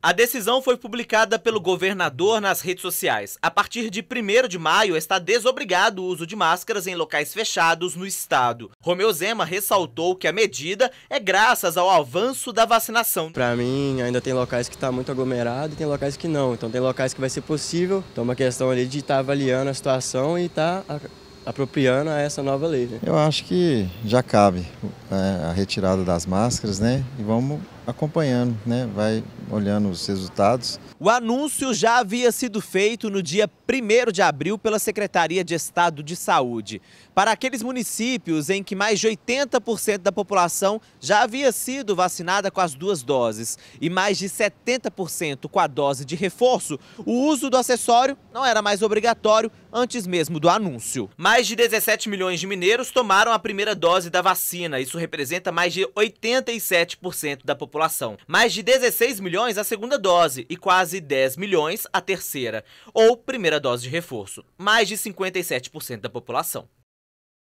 A decisão foi publicada pelo governador nas redes sociais. A partir de 1 de maio, está desobrigado o uso de máscaras em locais fechados no estado. Romeu Zema ressaltou que a medida é graças ao avanço da vacinação. Para mim, ainda tem locais que está muito aglomerado e tem locais que não. Então, tem locais que vai ser possível. Então, é uma questão ali de estar tá avaliando a situação e estar tá apropriando a essa nova lei. Né? Eu acho que já cabe né, a retirada das máscaras, né? E vamos acompanhando, né? vai olhando os resultados. O anúncio já havia sido feito no dia 1 de abril pela Secretaria de Estado de Saúde. Para aqueles municípios em que mais de 80% da população já havia sido vacinada com as duas doses e mais de 70% com a dose de reforço, o uso do acessório não era mais obrigatório antes mesmo do anúncio. Mais de 17 milhões de mineiros tomaram a primeira dose da vacina. Isso representa mais de 87% da população população. Mais de 16 milhões a segunda dose e quase 10 milhões a terceira, ou primeira dose de reforço, mais de 57% da população.